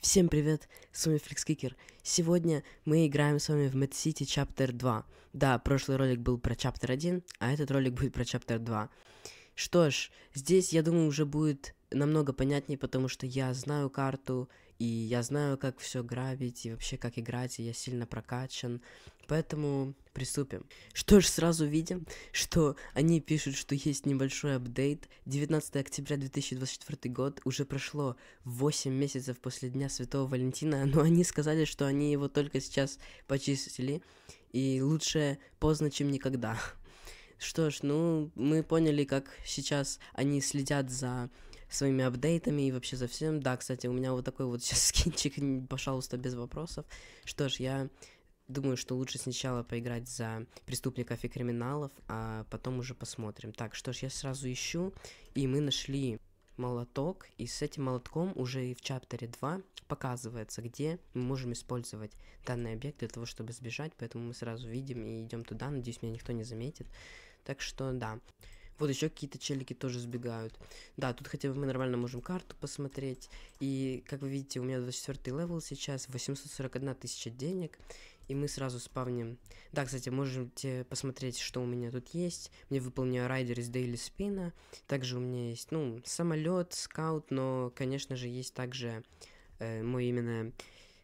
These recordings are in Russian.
Всем привет, с вами FlixKicker. Сегодня мы играем с вами в Mad City Chapter 2. Да, прошлый ролик был про Chapter 1, а этот ролик будет про Chapter 2. Что ж, здесь, я думаю, уже будет намного понятнее, потому что я знаю карту, и я знаю, как все грабить, и вообще, как играть, и я сильно прокачан. Поэтому приступим. Что ж, сразу видим, что они пишут, что есть небольшой апдейт. 19 октября 2024 год, уже прошло 8 месяцев после Дня Святого Валентина, но они сказали, что они его только сейчас почистили, и лучше поздно, чем никогда. Что ж, ну, мы поняли, как сейчас они следят за своими апдейтами и вообще за всем. Да, кстати, у меня вот такой вот сейчас скинчик, пожалуйста, без вопросов. Что ж, я думаю, что лучше сначала поиграть за преступников и криминалов, а потом уже посмотрим. Так, что ж, я сразу ищу, и мы нашли молоток, и с этим молотком уже и в чаптере 2 показывается, где мы можем использовать данный объект для того, чтобы сбежать, поэтому мы сразу видим и идем туда, надеюсь, меня никто не заметит. Так что, да. Вот еще какие-то челики тоже сбегают. Да, тут хотя бы мы нормально можем карту посмотреть. И, как вы видите, у меня 24 левел сейчас, 841 тысяча денег и мы сразу спавним. Да, кстати, можете посмотреть, что у меня тут есть. Мне выполнил райдер из Дейли Спина. Также у меня есть, ну, самолет, скаут, но, конечно же, есть также э, мой именно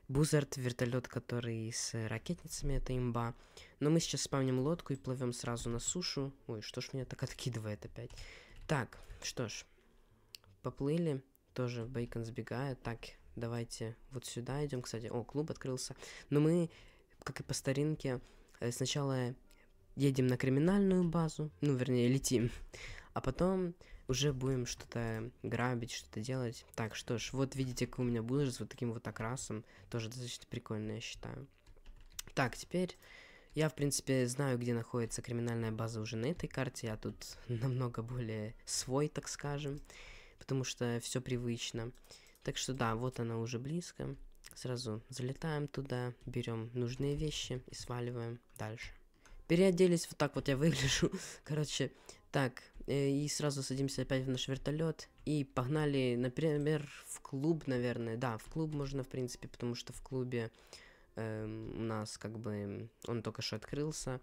Бузард, вертолет, который с ракетницами, это имба. Но мы сейчас спавним лодку и плывем сразу на сушу. Ой, что ж меня так откидывает опять. Так, что ж, поплыли. Тоже Бейкон сбегает. Так, давайте вот сюда идем. Кстати, о, клуб открылся. Но мы как и по старинке, э, сначала едем на криминальную базу, ну, вернее, летим, а потом уже будем что-то грабить, что-то делать. Так, что ж, вот видите, как у меня было с вот таким вот окрасом, тоже достаточно прикольно, я считаю. Так, теперь я, в принципе, знаю, где находится криминальная база уже на этой карте, я тут намного более свой, так скажем, потому что все привычно. Так что да, вот она уже близко. Сразу залетаем туда, берем нужные вещи и сваливаем дальше. Переоделись, вот так вот я выгляжу. Короче, так, э, и сразу садимся опять в наш вертолет и погнали, например, в клуб, наверное. Да, в клуб можно, в принципе, потому что в клубе э, у нас как бы он только что открылся,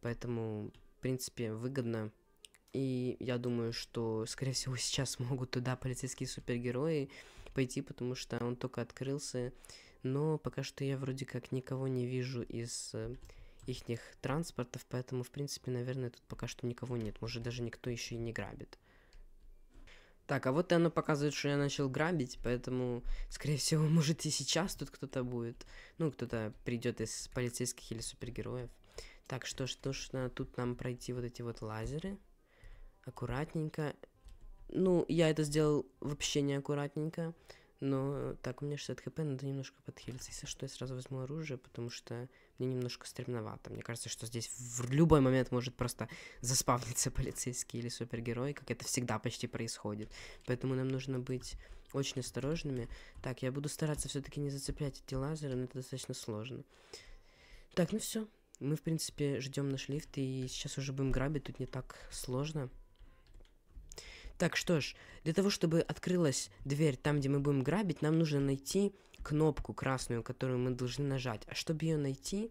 поэтому, в принципе, выгодно. И я думаю, что, скорее всего, сейчас могут туда полицейские супергерои пойти, потому что он только открылся. Но пока что я вроде как никого не вижу из э, ихних транспортов, поэтому, в принципе, наверное, тут пока что никого нет. Может, даже никто еще и не грабит. Так, а вот и оно показывает, что я начал грабить, поэтому, скорее всего, может и сейчас тут кто-то будет. Ну, кто-то придет из полицейских или супергероев. Так, что ж, нужно тут нам пройти вот эти вот лазеры. Аккуратненько. Ну, я это сделал вообще неаккуратненько. Но так, у меня 60 хп, надо немножко подхилиться. Если что, я сразу возьму оружие, потому что мне немножко стремновато. Мне кажется, что здесь в любой момент может просто заспавниться полицейский или супергерой, как это всегда почти происходит. Поэтому нам нужно быть очень осторожными. Так, я буду стараться все-таки не зацеплять эти лазеры, но это достаточно сложно. Так, ну все. Мы, в принципе, ждем наш лифт, и сейчас уже будем грабить, тут не так сложно. Так что ж, для того, чтобы открылась дверь там, где мы будем грабить, нам нужно найти кнопку красную, которую мы должны нажать. А чтобы ее найти,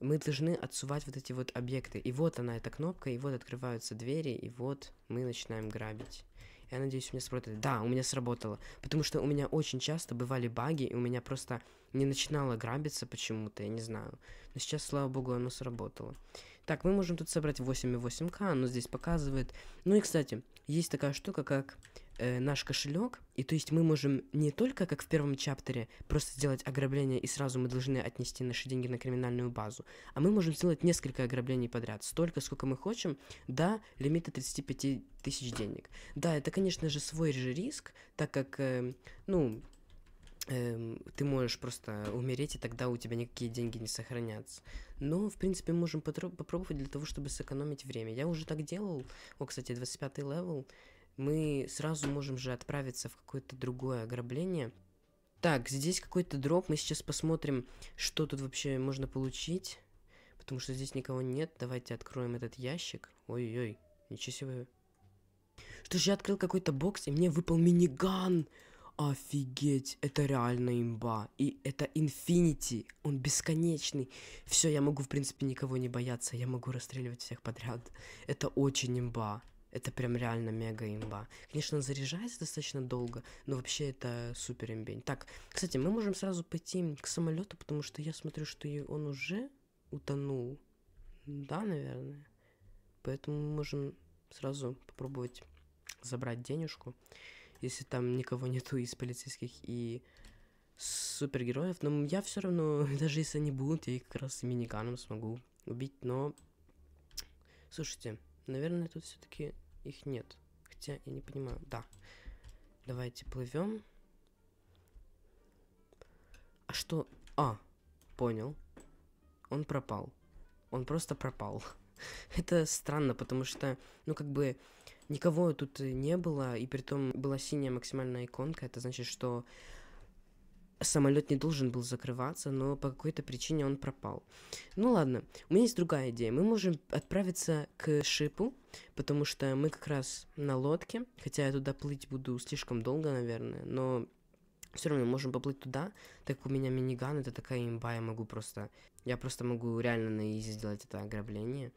мы должны отсувать вот эти вот объекты. И вот она, эта кнопка, и вот открываются двери, и вот мы начинаем грабить. Я надеюсь, у меня сработало. Да, у меня сработало. Потому что у меня очень часто бывали баги, и у меня просто не начинало грабиться почему-то, я не знаю. Но сейчас, слава богу, оно сработало. Так, мы можем тут собрать 8 и 8к, но здесь показывает. Ну и, кстати, есть такая штука, как э, наш кошелек. И то есть мы можем не только, как в первом чаптере, просто сделать ограбление и сразу мы должны отнести наши деньги на криминальную базу, а мы можем сделать несколько ограблений подряд, столько, сколько мы хотим, до лимита 35 тысяч денег. Да, это, конечно же, свой же риск, так как, э, ну, Эм, ты можешь просто умереть, и тогда у тебя никакие деньги не сохранятся. Но, в принципе, мы можем попробовать для того, чтобы сэкономить время. Я уже так делал. О, кстати, 25 левел. Мы сразу можем же отправиться в какое-то другое ограбление. Так, здесь какой-то дроп. Мы сейчас посмотрим, что тут вообще можно получить. Потому что здесь никого нет. Давайте откроем этот ящик. Ой-ой-ой, ничего себе. Что же я открыл какой-то бокс, и мне выпал миниган. Офигеть, это реально имба. И это инфинити, он бесконечный. Все, я могу, в принципе, никого не бояться, я могу расстреливать всех подряд. Это очень имба. Это прям реально мега имба. Конечно, он заряжается достаточно долго, но вообще это супер имбень. Так, кстати, мы можем сразу пойти к самолету, потому что я смотрю, что он уже утонул. Да, наверное. Поэтому мы можем сразу попробовать забрать денежку если там никого нету из полицейских и супергероев, но я все равно, даже если они будут, я их как раз миниганом смогу убить, но... Слушайте, наверное, тут все-таки их нет. Хотя я не понимаю. Да. Давайте плывем. А что? А, понял. Он пропал. Он просто пропал. Это странно, потому что, ну, как бы, Никого тут не было, и при том была синяя максимальная иконка. Это значит, что самолет не должен был закрываться, но по какой-то причине он пропал. Ну ладно, у меня есть другая идея. Мы можем отправиться к шипу, потому что мы как раз на лодке, хотя я туда плыть буду слишком долго, наверное, но все равно можем поплыть туда, так как у меня миниган, это такая имба, я могу просто... Я просто могу реально на изи сделать это ограбление.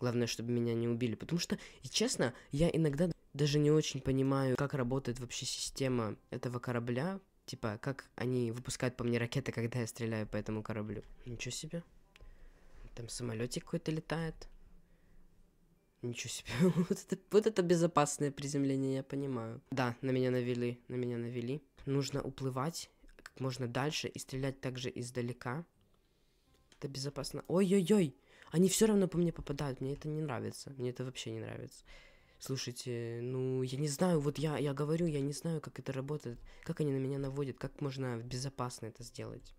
Главное, чтобы меня не убили. Потому что, и честно, я иногда даже не очень понимаю, как работает вообще система этого корабля. Типа, как они выпускают по мне ракеты, когда я стреляю по этому кораблю. Ничего себе. Там самолетик какой-то летает. Ничего себе. вот, это, вот это безопасное приземление, я понимаю. Да, на меня навели, на меня навели. Нужно уплывать как можно дальше и стрелять также издалека. Это безопасно. Ой-ой-ой! они все равно по мне попадают, мне это не нравится, мне это вообще не нравится. Слушайте, ну, я не знаю, вот я, я говорю, я не знаю, как это работает, как они на меня наводят, как можно безопасно это сделать.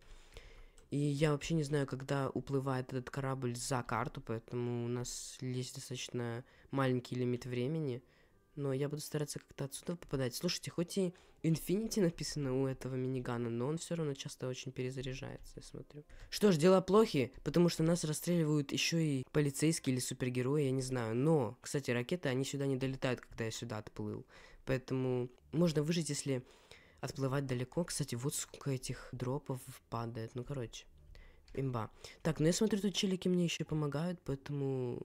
И я вообще не знаю, когда уплывает этот корабль за карту, поэтому у нас есть достаточно маленький лимит времени – но я буду стараться как-то отсюда попадать. Слушайте, хоть и Infinity написано у этого минигана, но он все равно часто очень перезаряжается, я смотрю. Что ж, дела плохи, потому что нас расстреливают еще и полицейские или супергерои, я не знаю. Но, кстати, ракеты, они сюда не долетают, когда я сюда отплыл. Поэтому можно выжить, если отплывать далеко. Кстати, вот сколько этих дропов падает. Ну, короче, имба. Так, ну я смотрю, тут челики мне еще помогают, поэтому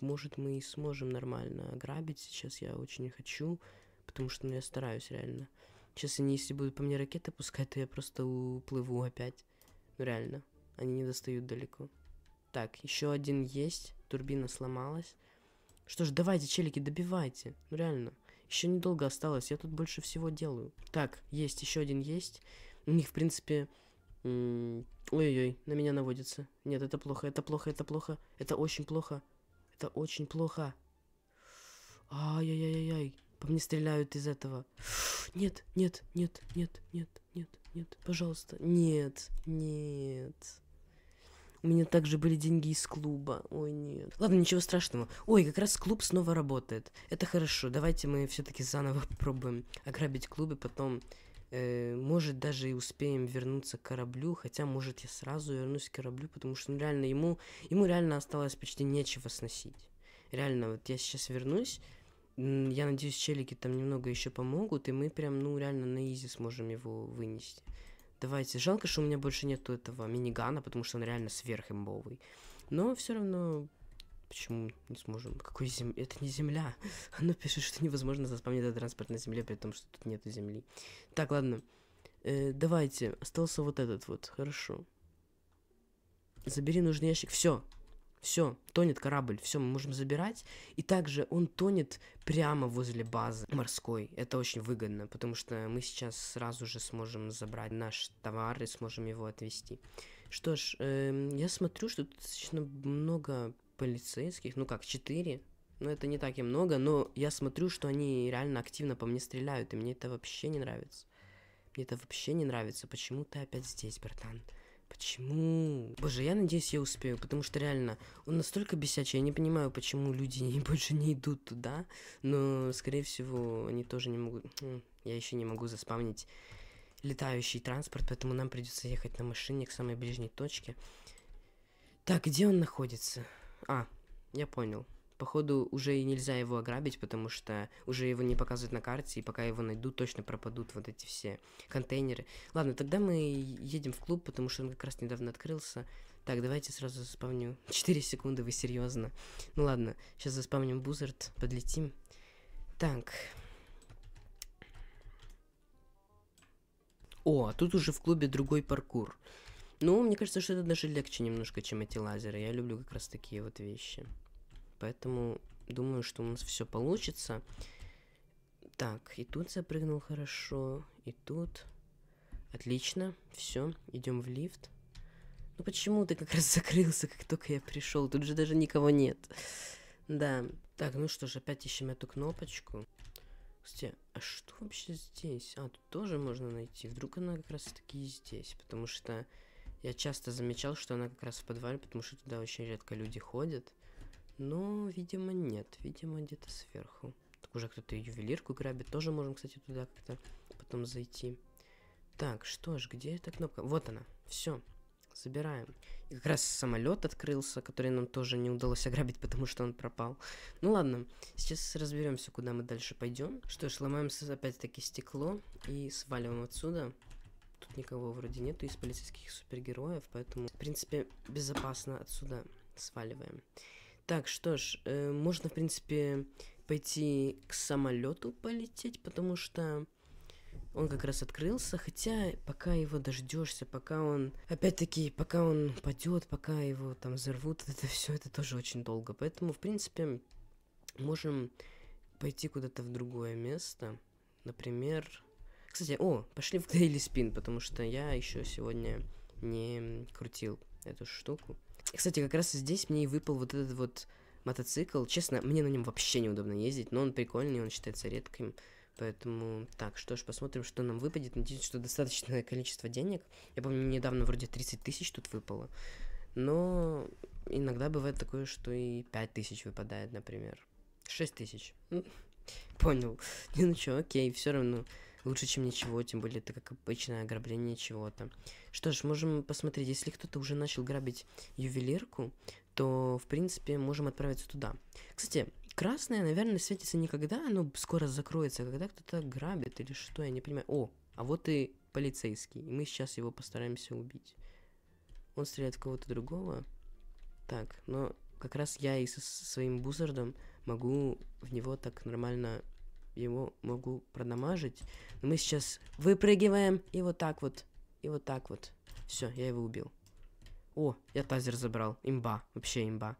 может, мы и сможем нормально грабить? Сейчас я очень хочу, потому что ну, я стараюсь реально. Сейчас они, если будут по мне ракеты пускать, то я просто уплыву опять. Ну, реально, они не достают далеко. Так, еще один есть. Турбина сломалась. Что ж, давайте, челики, добивайте. Ну, реально. Еще недолго осталось, я тут больше всего делаю. Так, есть, еще один есть. У них, в принципе... Ой-ой-ой, на меня наводится. Нет, это плохо, это плохо, это плохо. Это очень плохо. Это очень плохо. Ай-яй-яй-яй. По мне стреляют из этого. Нет, нет, нет, нет, нет, нет, нет. Пожалуйста. Нет, нет. У меня также были деньги из клуба. Ой, нет. Ладно, ничего страшного. Ой, как раз клуб снова работает. Это хорошо. Давайте мы все-таки заново попробуем ограбить клуб и потом Э, может, даже и успеем вернуться к кораблю, хотя, может, я сразу вернусь к кораблю, потому что ну, реально ему, ему реально осталось почти нечего сносить. Реально, вот я сейчас вернусь, я надеюсь, челики там немного еще помогут, и мы прям, ну, реально на изи сможем его вынести. Давайте, жалко, что у меня больше нету этого минигана, потому что он реально сверхимбовый. Но все равно Почему не сможем? Какой зем... Это не земля. Она пишет, что невозможно заспавнить этот транспорт на земле, при том, что тут нету земли. Так, ладно. Э, давайте. Остался вот этот вот. Хорошо. Забери нужный ящик. Все. Все, тонет корабль, все, мы можем забирать. И также он тонет прямо возле базы морской. Это очень выгодно, потому что мы сейчас сразу же сможем забрать наш товар и сможем его отвезти. Что ж, э, я смотрю, что тут достаточно много полицейских, ну как, четыре, но это не так и много, но я смотрю, что они реально активно по мне стреляют, и мне это вообще не нравится. Мне это вообще не нравится. Почему ты опять здесь, братан? Почему? Боже, я надеюсь, я успею, потому что реально, он настолько бесячий, я не понимаю, почему люди больше не идут туда, но, скорее всего, они тоже не могут... Хм, я еще не могу заспавнить летающий транспорт, поэтому нам придется ехать на машине к самой ближней точке. Так, где он находится? А, я понял. Походу, уже и нельзя его ограбить, потому что уже его не показывают на карте, и пока его найдут, точно пропадут вот эти все контейнеры. Ладно, тогда мы едем в клуб, потому что он как раз недавно открылся. Так, давайте сразу заспавню. 4 секунды, вы серьезно? Ну ладно, сейчас заспавним Бузард, подлетим. Так. О, а тут уже в клубе другой паркур. Ну, мне кажется, что это даже легче немножко, чем эти лазеры. Я люблю как раз такие вот вещи. Поэтому думаю, что у нас все получится. Так, и тут запрыгнул хорошо, и тут. Отлично, все, идем в лифт. Ну почему ты как раз закрылся, как только я пришел? Тут же даже никого нет. Да. Так, ну что ж, опять ищем эту кнопочку. Кстати, а что вообще здесь? А, тут тоже можно найти. Вдруг она как раз таки здесь, потому что я часто замечал, что она как раз в подвале, потому что туда очень редко люди ходят. Но, видимо, нет. Видимо, где-то сверху. Так уже кто-то ювелирку грабит. Тоже можем, кстати, туда как-то потом зайти. Так, что ж, где эта кнопка? Вот она. Все. Забираем. И как раз самолет открылся, который нам тоже не удалось ограбить, потому что он пропал. Ну ладно, сейчас разберемся, куда мы дальше пойдем. Что ж, ломаем опять-таки стекло и сваливаем отсюда. Тут никого вроде нету из полицейских супергероев, поэтому, в принципе, безопасно отсюда сваливаем. Так, что ж, э, можно, в принципе, пойти к самолету полететь, потому что он как раз открылся, хотя пока его дождешься, пока он, опять-таки, пока он падет, пока его там взорвут, это все, это тоже очень долго. Поэтому, в принципе, можем пойти куда-то в другое место, например, кстати, о, пошли в Daily Spin, потому что я еще сегодня не крутил эту штуку. Кстати, как раз здесь мне и выпал вот этот вот мотоцикл. Честно, мне на нем вообще неудобно ездить, но он прикольный, он считается редким. Поэтому, так, что ж, посмотрим, что нам выпадет. Надеюсь, что достаточное количество денег. Я помню, недавно вроде 30 тысяч тут выпало. Но иногда бывает такое, что и 5 тысяч выпадает, например. 6 тысяч. Понял. Не, ну что, окей, все равно. Лучше, чем ничего, тем более это как обычное ограбление чего-то. Что ж, можем посмотреть, если кто-то уже начал грабить ювелирку, то, в принципе, можем отправиться туда. Кстати, красное, наверное, светится никогда, оно скоро закроется, а когда кто-то грабит или что, я не понимаю. О, а вот и полицейский, и мы сейчас его постараемся убить. Он стреляет в кого-то другого. Так, но как раз я и со своим бузардом могу в него так нормально его могу продамажить. Но мы сейчас выпрыгиваем и вот так вот, и вот так вот. Все, я его убил. О, я тазер забрал. Имба, вообще имба.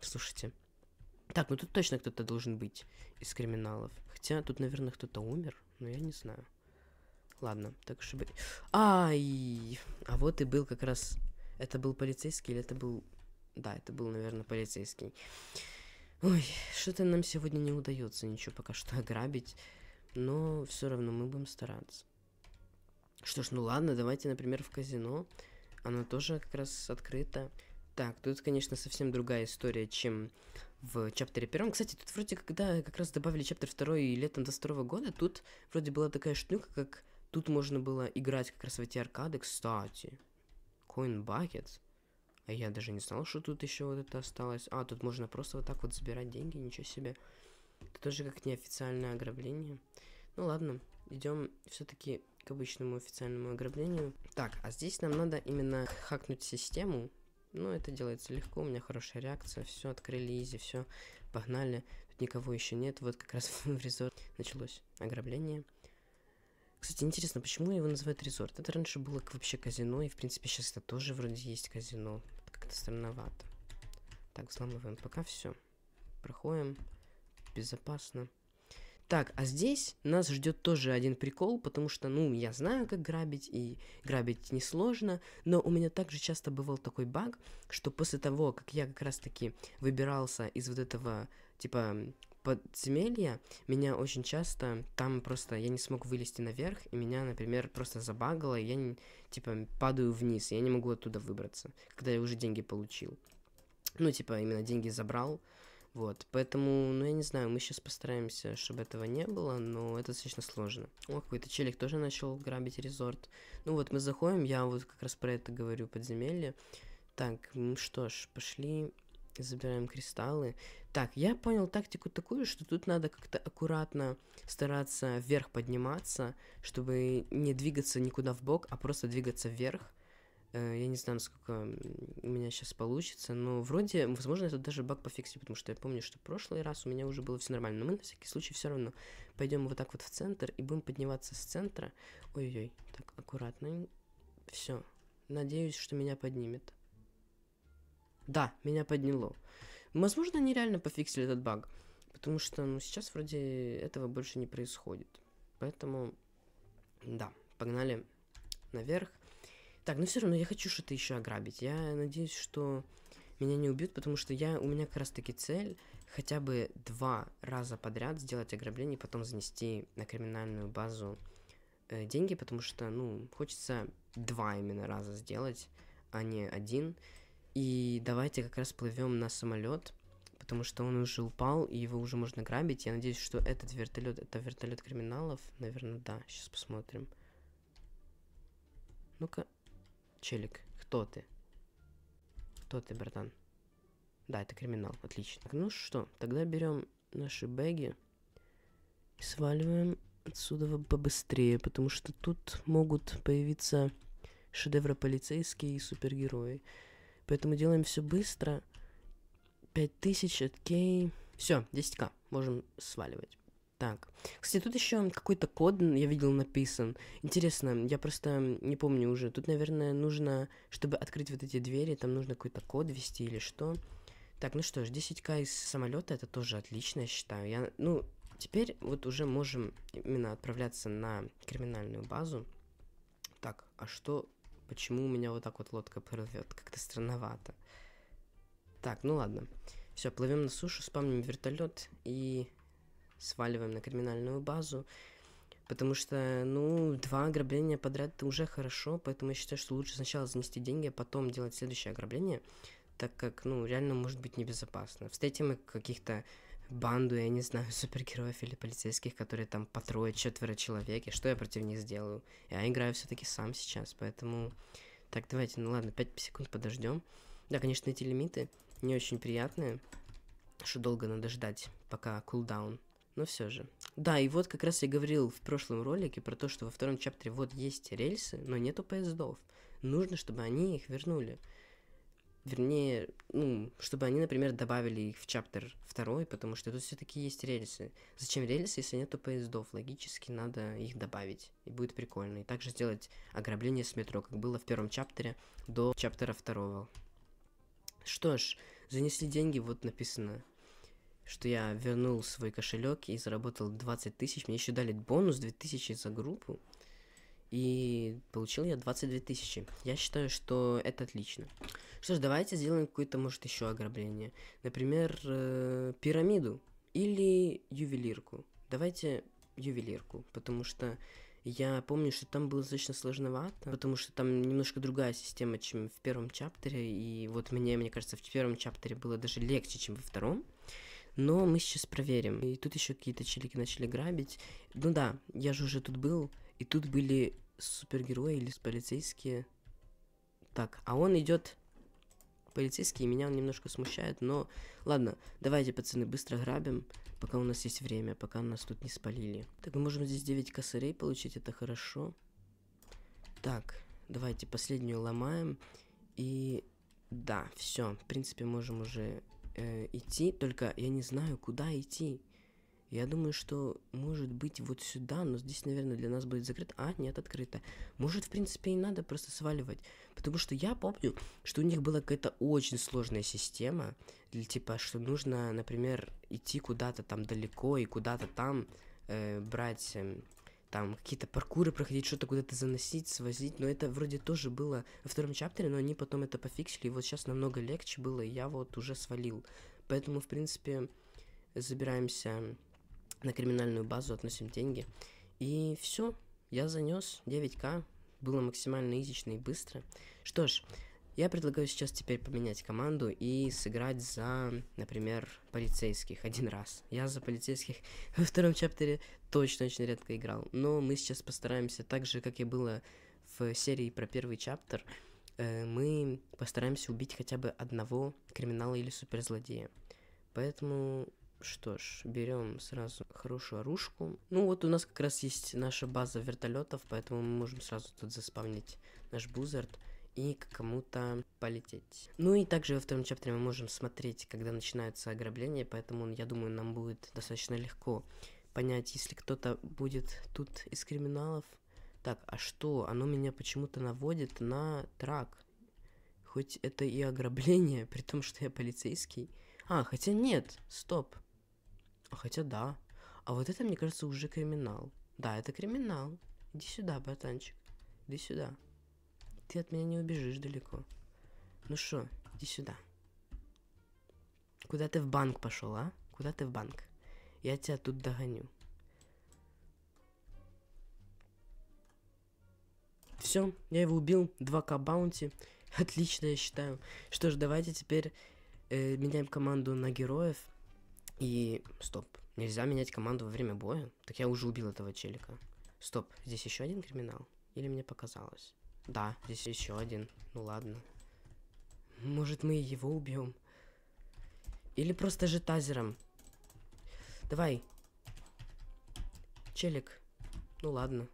Слушайте. Так, ну тут точно кто-то должен быть из криминалов. Хотя тут, наверное, кто-то умер, но я не знаю. Ладно, так уж и быть. Ай! А вот и был как раз... Это был полицейский или это был... Да, это был, наверное, полицейский. Ой, что-то нам сегодня не удается ничего пока что ограбить, но все равно мы будем стараться. Что ж, ну ладно, давайте, например, в казино. Оно тоже как раз открыто. Так, тут, конечно, совсем другая история, чем в чаптере первом. Кстати, тут вроде когда как раз добавили чаптер второй и летом второго года, тут вроде была такая штука, как тут можно было играть как раз в эти аркады, кстати. Coin Bucket. А я даже не знал, что тут еще вот это осталось. А, тут можно просто вот так вот забирать деньги, ничего себе. Это тоже как неофициальное ограбление. Ну ладно, идем все-таки к обычному официальному ограблению. Так, а здесь нам надо именно хакнуть систему. Ну, это делается легко, у меня хорошая реакция, все, открыли изи, все, погнали. Тут никого еще нет, вот как раз в резорт началось ограбление. Кстати, интересно, почему его называют резорт? Это раньше было вообще казино, и в принципе сейчас это тоже вроде есть казино. Как-то странновато. Так, взламываем пока все. Проходим. Безопасно. Так, а здесь нас ждет тоже один прикол, потому что, ну, я знаю, как грабить, и грабить несложно, но у меня также часто бывал такой баг, что после того, как я как раз-таки выбирался из вот этого, типа, подземелья, меня очень часто там просто я не смог вылезти наверх, и меня, например, просто забагало, и я не, типа падаю вниз, я не могу оттуда выбраться, когда я уже деньги получил. Ну, типа, именно деньги забрал. Вот, поэтому, ну, я не знаю, мы сейчас постараемся, чтобы этого не было, но это достаточно сложно. О, какой-то челик тоже начал грабить резорт. Ну вот, мы заходим, я вот как раз про это говорю, подземелье. Так, ну что ж, пошли Забираем кристаллы. Так, я понял тактику такую, что тут надо как-то аккуратно стараться вверх подниматься, чтобы не двигаться никуда в бок, а просто двигаться вверх. Э, я не знаю, насколько у меня сейчас получится, но вроде, возможно, это даже баг пофиксит, потому что я помню, что в прошлый раз у меня уже было все нормально. Но мы на всякий случай все равно пойдем вот так вот в центр и будем подниматься с центра. Ой-ой, так аккуратно. Все. Надеюсь, что меня поднимет. Да, меня подняло. Возможно, они реально пофиксили этот баг. Потому что, ну, сейчас вроде этого больше не происходит. Поэтому, да, погнали наверх. Так, ну все равно я хочу что-то еще ограбить. Я надеюсь, что меня не убьют, потому что я, у меня как раз таки цель хотя бы два раза подряд сделать ограбление и потом занести на криминальную базу э, деньги, потому что, ну, хочется два именно раза сделать, а не один. И давайте как раз плывем на самолет, потому что он уже упал, и его уже можно грабить. Я надеюсь, что этот вертолет, это вертолет криминалов, наверное, да. Сейчас посмотрим. Ну-ка, челик, кто ты? Кто ты, братан? Да, это криминал, отлично. ну что, тогда берем наши бэги и сваливаем отсюда побыстрее, потому что тут могут появиться шедевры полицейские и супергерои. Поэтому делаем все быстро. 5000, окей. Все, 10к, можем сваливать. Так. Кстати, тут еще какой-то код я видел написан. Интересно, я просто не помню уже. Тут, наверное, нужно, чтобы открыть вот эти двери, там нужно какой-то код ввести или что. Так, ну что ж, 10к из самолета это тоже отлично, я считаю. Я, ну, теперь вот уже можем именно отправляться на криминальную базу. Так, а что почему у меня вот так вот лодка плывет, как-то странновато. Так, ну ладно. Все, плывем на сушу, спамним вертолет и сваливаем на криминальную базу. Потому что, ну, два ограбления подряд это уже хорошо, поэтому я считаю, что лучше сначала занести деньги, а потом делать следующее ограбление, так как, ну, реально может быть небезопасно. Встретим мы каких-то банду, я не знаю, супергероев или полицейских, которые там по трое, четверо человек, и что я против них сделаю? Я играю все-таки сам сейчас, поэтому... Так, давайте, ну ладно, 5 секунд подождем. Да, конечно, эти лимиты не очень приятные, что долго надо ждать, пока кулдаун. Но все же. Да, и вот как раз я говорил в прошлом ролике про то, что во втором чаптере вот есть рельсы, но нету поездов. Нужно, чтобы они их вернули вернее, ну, чтобы они, например, добавили их в чаптер второй, потому что тут все-таки есть рельсы. Зачем рельсы, если нету поездов? Логически надо их добавить, и будет прикольно. И также сделать ограбление с метро, как было в первом чаптере до чаптера второго. Что ж, занесли деньги, вот написано, что я вернул свой кошелек и заработал 20 тысяч. Мне еще дали бонус 2000 за группу. И получил я 22 тысячи. Я считаю, что это отлично. Что ж, давайте сделаем какое-то, может, еще ограбление. Например, э, пирамиду или ювелирку. Давайте ювелирку, потому что я помню, что там было достаточно сложновато, потому что там немножко другая система, чем в первом чаптере. И вот мне, мне кажется, в первом чаптере было даже легче, чем во втором. Но мы сейчас проверим. И тут еще какие-то челики начали грабить. Ну да, я же уже тут был. И тут были супергерои или с полицейские. Так, а он идет полицейские, меня он немножко смущает, но ладно, давайте, пацаны, быстро грабим, пока у нас есть время, пока нас тут не спалили. Так, мы можем здесь 9 косарей получить, это хорошо. Так, давайте последнюю ломаем, и да, все, в принципе, можем уже э, идти, только я не знаю, куда идти. Я думаю, что может быть вот сюда, но здесь, наверное, для нас будет закрыто. А, нет, открыто. Может, в принципе, и надо просто сваливать. Потому что я помню, что у них была какая-то очень сложная система. Для типа, что нужно, например, идти куда-то там далеко и куда-то там э, брать... Э, там какие-то паркуры проходить, что-то куда-то заносить, свозить, но это вроде тоже было во втором чаптере, но они потом это пофиксили, и вот сейчас намного легче было, и я вот уже свалил. Поэтому, в принципе, забираемся на криминальную базу относим деньги. И все, я занес 9к, было максимально изично и быстро. Что ж, я предлагаю сейчас теперь поменять команду и сыграть за, например, полицейских один раз. Я за полицейских во втором чаптере точно очень редко играл, но мы сейчас постараемся так же, как и было в серии про первый чаптер, э, мы постараемся убить хотя бы одного криминала или суперзлодея. Поэтому что ж, берем сразу хорошую оружку. Ну вот у нас как раз есть наша база вертолетов, поэтому мы можем сразу тут заспавнить наш бузард и к кому-то полететь. Ну и также во втором чаптере мы можем смотреть, когда начинаются ограбления, поэтому, я думаю, нам будет достаточно легко понять, если кто-то будет тут из криминалов. Так, а что? Оно меня почему-то наводит на трак. Хоть это и ограбление, при том, что я полицейский. А, хотя нет, стоп. Типа, хотя да. А вот это, мне кажется, уже криминал. Да, это криминал. Иди сюда, братанчик. Иди сюда. Ты от меня не убежишь далеко. Ну что, иди сюда. Куда ты в банк пошел, а? Куда ты в банк? Я тебя тут догоню. Все, я его убил. 2к баунти. Отлично, я считаю. Что ж, давайте теперь э, меняем команду на героев. И... Стоп. Нельзя менять команду во время боя? Так я уже убил этого челика. Стоп. Здесь еще один криминал? Или мне показалось? Да, здесь еще один. Ну ладно. Может, мы его убьем? Или просто же тазером? Давай. Челик. Ну ладно.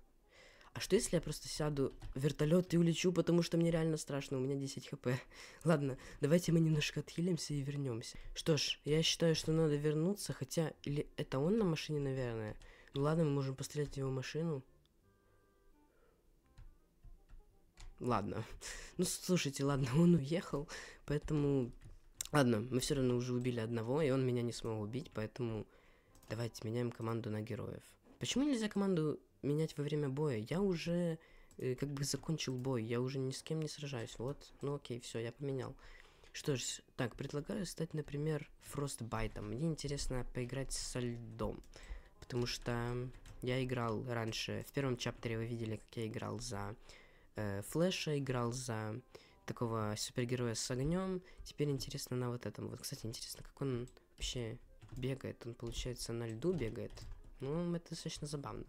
А что если я просто сяду в вертолет и улечу, потому что мне реально страшно, у меня 10 хп. Ладно, давайте мы немножко отхилимся и вернемся. Что ж, я считаю, что надо вернуться, хотя... Или это он на машине, наверное? Ну ладно, мы можем пострелять в его машину. Ладно. Ну, слушайте, ладно, он уехал, поэтому... Ладно, мы все равно уже убили одного, и он меня не смог убить, поэтому... Давайте меняем команду на героев. Почему нельзя команду менять во время боя. Я уже э, как бы закончил бой, я уже ни с кем не сражаюсь. Вот, ну окей, все, я поменял. Что ж, так, предлагаю стать, например, Фростбайтом. Мне интересно поиграть со льдом. Потому что я играл раньше, в первом чаптере вы видели, как я играл за э, Флэша, играл за такого супергероя с огнем. Теперь интересно на вот этом. Вот, кстати, интересно, как он вообще бегает. Он, получается, на льду бегает. Ну, это достаточно забавно.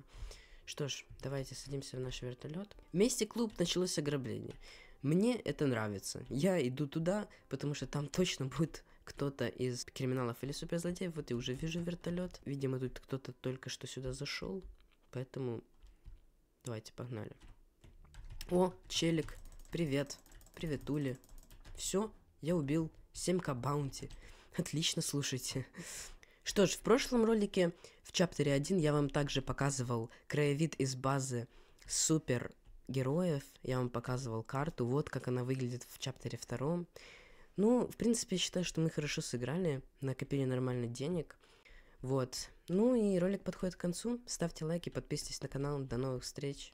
Что ж, давайте садимся в наш вертолет. Вместе клуб началось ограбление. Мне это нравится. Я иду туда, потому что там точно будет кто-то из криминалов или суперзлодеев. Вот я уже вижу вертолет. Видимо, тут кто-то только что сюда зашел. Поэтому давайте погнали. О, челик, привет. Привет, Ули. Все, я убил 7к баунти. Отлично, слушайте. Что ж, в прошлом ролике в чаптере 1 я вам также показывал краевид из базы супергероев. Я вам показывал карту, вот как она выглядит в чаптере 2. Ну, в принципе, я считаю, что мы хорошо сыграли, накопили нормально денег. Вот. Ну и ролик подходит к концу. Ставьте лайки, подписывайтесь на канал. До новых встреч.